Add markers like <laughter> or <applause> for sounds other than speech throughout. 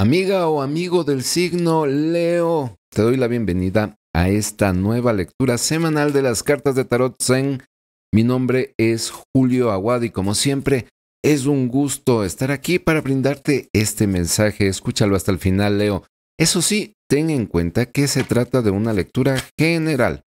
Amiga o amigo del signo Leo, te doy la bienvenida a esta nueva lectura semanal de las cartas de Tarot Zen. Mi nombre es Julio Aguad y como siempre es un gusto estar aquí para brindarte este mensaje. Escúchalo hasta el final, Leo. Eso sí, ten en cuenta que se trata de una lectura general,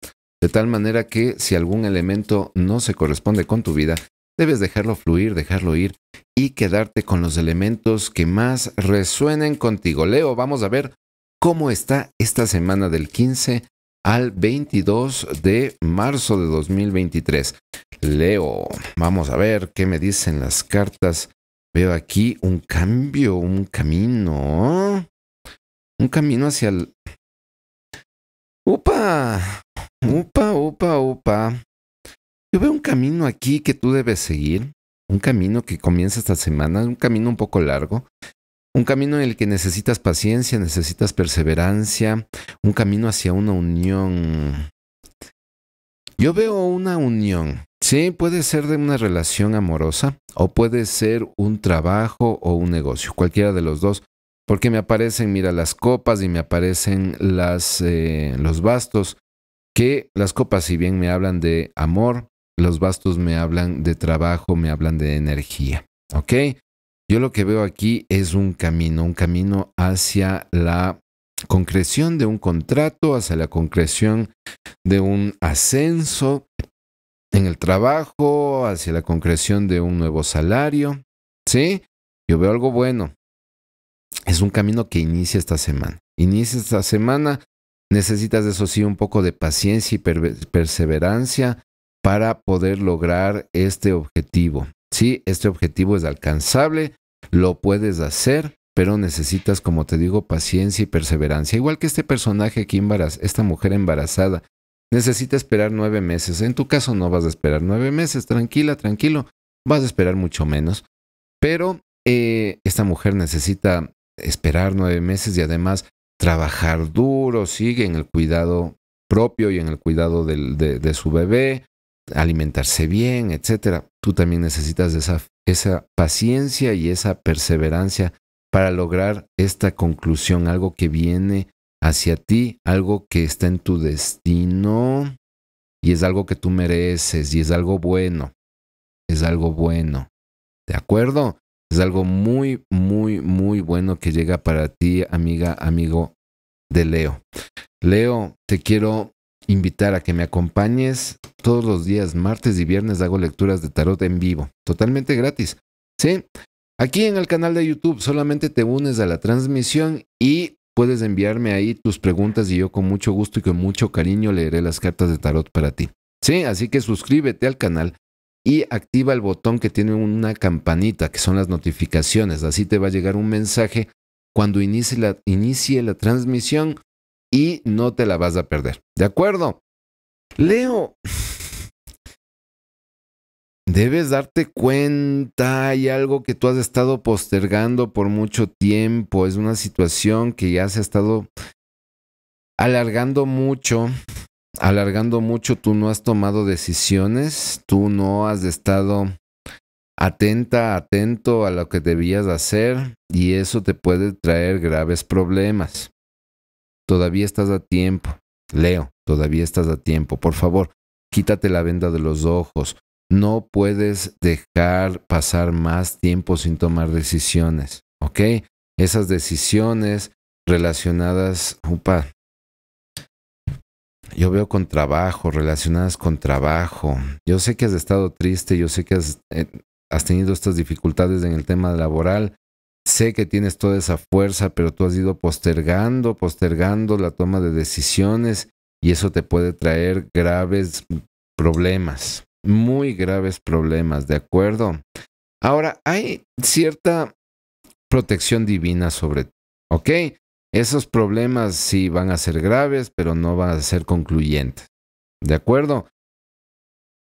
de tal manera que si algún elemento no se corresponde con tu vida, Debes dejarlo fluir, dejarlo ir y quedarte con los elementos que más resuenen contigo. Leo, vamos a ver cómo está esta semana del 15 al 22 de marzo de 2023. Leo, vamos a ver qué me dicen las cartas. Veo aquí un cambio, un camino. Un camino hacia el... ¡Upa! ¡Upa, upa, upa! Yo veo un camino aquí que tú debes seguir, un camino que comienza esta semana, un camino un poco largo, un camino en el que necesitas paciencia, necesitas perseverancia, un camino hacia una unión. Yo veo una unión, sí, puede ser de una relación amorosa o puede ser un trabajo o un negocio, cualquiera de los dos, porque me aparecen, mira, las copas y me aparecen las, eh, los bastos, que las copas si bien me hablan de amor, los bastos me hablan de trabajo, me hablan de energía. ¿Ok? Yo lo que veo aquí es un camino, un camino hacia la concreción de un contrato, hacia la concreción de un ascenso en el trabajo, hacia la concreción de un nuevo salario. ¿Sí? Yo veo algo bueno. Es un camino que inicia esta semana. Inicia esta semana. Necesitas, eso sí, un poco de paciencia y perseverancia para poder lograr este objetivo. Sí, este objetivo es alcanzable, lo puedes hacer, pero necesitas, como te digo, paciencia y perseverancia. Igual que este personaje aquí, esta mujer embarazada, necesita esperar nueve meses. En tu caso no vas a esperar nueve meses, tranquila, tranquilo, vas a esperar mucho menos. Pero eh, esta mujer necesita esperar nueve meses y además trabajar duro, sigue en el cuidado propio y en el cuidado del, de, su bebé, alimentarse bien, etcétera. Tú también necesitas esa, esa paciencia y esa perseverancia para lograr esta conclusión, algo que viene hacia ti, algo que está en tu destino y es algo que tú mereces y es algo bueno. Es algo bueno. ¿De acuerdo? Es algo muy, muy, muy bueno que llega para ti, amiga, amigo de Leo. Leo, te quiero invitar a que me acompañes todos los días, martes y viernes hago lecturas de tarot en vivo, totalmente gratis. Sí, aquí en el canal de YouTube solamente te unes a la transmisión y puedes enviarme ahí tus preguntas y yo con mucho gusto y con mucho cariño leeré las cartas de tarot para ti. Sí, así que suscríbete al canal y activa el botón que tiene una campanita, que son las notificaciones. Así te va a llegar un mensaje cuando inicie la, inicie la transmisión y no te la vas a perder. ¿De acuerdo? Leo, <laughs> debes darte cuenta, hay algo que tú has estado postergando por mucho tiempo, es una situación que ya se ha estado alargando mucho, alargando mucho, tú no has tomado decisiones, tú no has estado atenta, atento a lo que debías hacer y eso te puede traer graves problemas. Todavía estás a tiempo. Leo, todavía estás a tiempo. Por favor, quítate la venda de los ojos. No puedes dejar pasar más tiempo sin tomar decisiones. ¿Ok? Esas decisiones relacionadas, upa, yo veo con trabajo, relacionadas con trabajo. Yo sé que has estado triste, yo sé que has eh, tenido estas dificultades en el tema laboral, sé que tienes toda esa fuerza, pero tú has ido postergando, postergando la toma de decisiones y eso te puede traer graves problemas, muy graves problemas, ¿de acuerdo? Ahora, hay cierta protección divina sobre ti, ¿ok? Esos problemas sí van a ser graves, pero no van a ser concluyentes, ¿de acuerdo?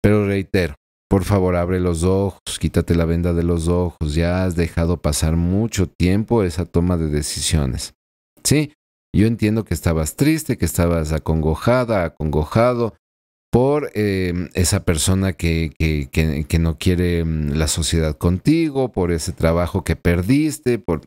Pero reitero, por favor, abre los ojos, quítate la venda de los ojos, ya has dejado pasar mucho tiempo esa toma de decisiones. Sí, yo entiendo que estabas triste, que estabas acongojada, acongojado por em, esa persona que, que, que, no quiere em, la sociedad contigo, por ese trabajo que perdiste, por...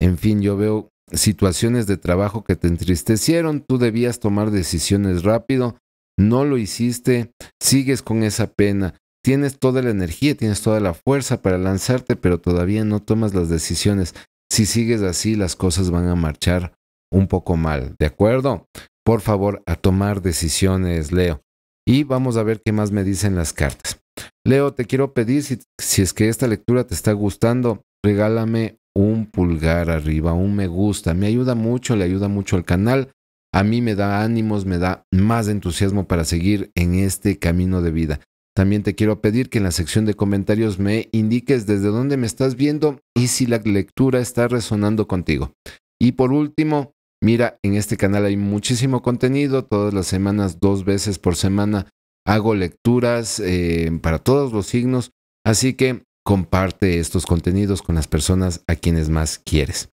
En fin, yo veo situaciones de trabajo que te entristecieron, tú debías tomar decisiones rápido, no lo hiciste, sigues con esa pena, Tienes toda la energía, tienes toda la fuerza para lanzarte, pero todavía no tomas las decisiones. Si sigues así, las cosas van a marchar un poco mal, ¿de acuerdo? Por favor, a tomar decisiones, Leo. Y vamos a ver qué más me dicen las cartas. Leo, te quiero pedir, si, es que esta lectura te está gustando, regálame un pulgar arriba, un me gusta. Me ayuda mucho, le ayuda mucho al canal. A mí me da ánimos, me da más entusiasmo para seguir en este camino de vida. También te quiero pedir que en la sección de comentarios me indiques desde dónde me estás viendo y si la lectura está resonando contigo. Y por último, mira, en este canal hay muchísimo contenido, todas las semanas, dos veces por semana, hago lecturas eh, para todos los signos, así que comparte estos contenidos con las personas a quienes más quieres.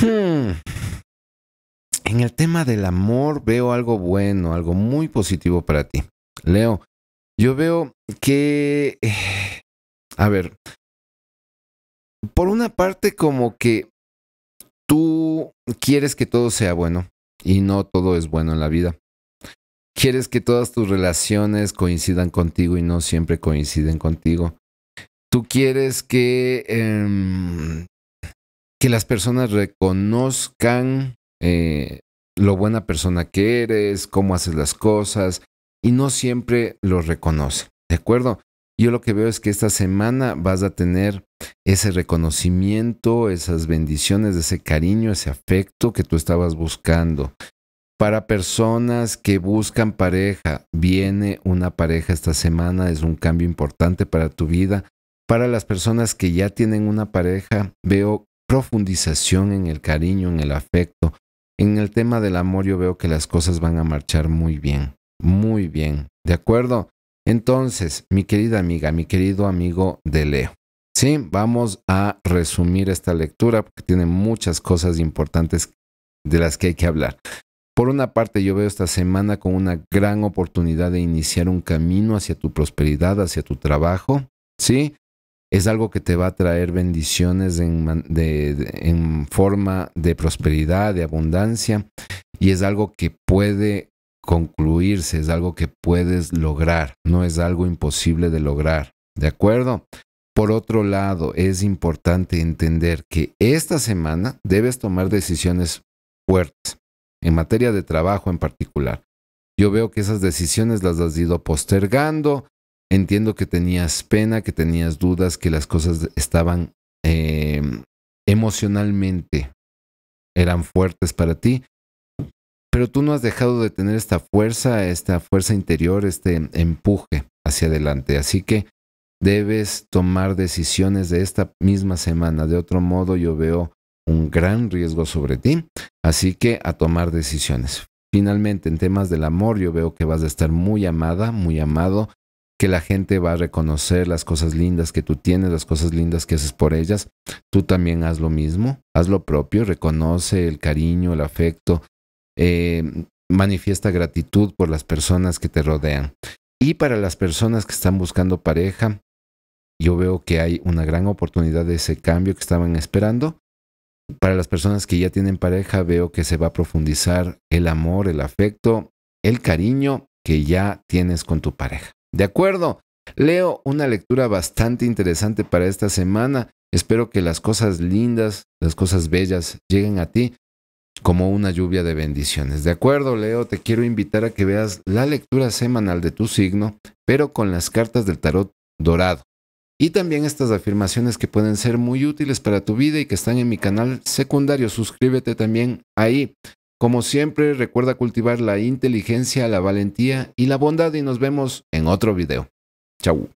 Hmm. En el tema del amor veo algo bueno, algo muy positivo para ti. Leo, yo veo que, a ver, por una parte como que tú quieres que todo sea bueno y no todo es bueno en la vida. Quieres que todas tus relaciones coincidan contigo y no siempre coinciden contigo. Tú quieres que, em, que las personas reconozcan eh, lo buena persona que eres, cómo haces las cosas, y no siempre lo reconoce, ¿de acuerdo? Yo lo que veo es que esta semana vas a tener ese reconocimiento, esas bendiciones, ese cariño, ese afecto que tú estabas buscando. Para personas que buscan pareja, viene una pareja esta semana, es un cambio importante para tu vida. Para las personas que ya tienen una pareja, veo profundización en el cariño, en el afecto. En el tema del amor yo veo que las cosas van a marchar muy bien. Muy bien, ¿de acuerdo? Entonces, mi querida amiga, mi querido amigo de Leo, ¿sí? Vamos a resumir esta lectura porque tiene muchas cosas importantes de las que hay que hablar. Por una parte, yo veo esta semana con una gran oportunidad de iniciar un camino hacia tu prosperidad, hacia tu trabajo, ¿sí? Es algo que te va a traer bendiciones en forma de prosperidad, de abundancia, y es algo que puede concluirse, es algo que puedes lograr, no es algo imposible de lograr, ¿de acuerdo? Por otro lado, es importante entender que esta semana debes tomar decisiones fuertes, en materia de trabajo en particular. Yo veo que esas decisiones las has ido postergando, entiendo que tenías pena, que tenías dudas, que las cosas estaban em, emocionalmente, eran fuertes para ti, pero tú no has dejado de tener esta fuerza, esta fuerza interior, este empuje hacia adelante. Así que debes tomar decisiones de esta misma semana. De otro modo, yo veo un gran riesgo sobre ti. Así que a tomar decisiones. Finalmente, en temas del amor, yo veo que vas a estar muy amada, muy amado, que la gente va a reconocer las cosas lindas que tú tienes, las cosas lindas que haces por ellas. Tú también haz lo mismo, haz lo propio, reconoce el cariño, el afecto, eh, manifiesta gratitud por las personas que te rodean. Y para las personas que están buscando pareja, yo veo que hay una gran oportunidad de ese cambio que estaban esperando. Para las personas que ya tienen pareja, veo que se va a profundizar el amor, el afecto, el cariño que ya tienes con tu pareja. ¿De acuerdo? Leo una lectura bastante interesante para esta semana. Espero que las cosas lindas, las cosas bellas lleguen a ti como una lluvia de bendiciones. De acuerdo, Leo, te quiero invitar a que veas la lectura semanal de tu signo, pero con las cartas del tarot dorado. Y también estas afirmaciones que pueden ser muy útiles para tu vida y que están en mi canal secundario. Suscríbete también ahí. Como siempre, recuerda cultivar la inteligencia, la valentía y la bondad y nos vemos en otro video. Chau.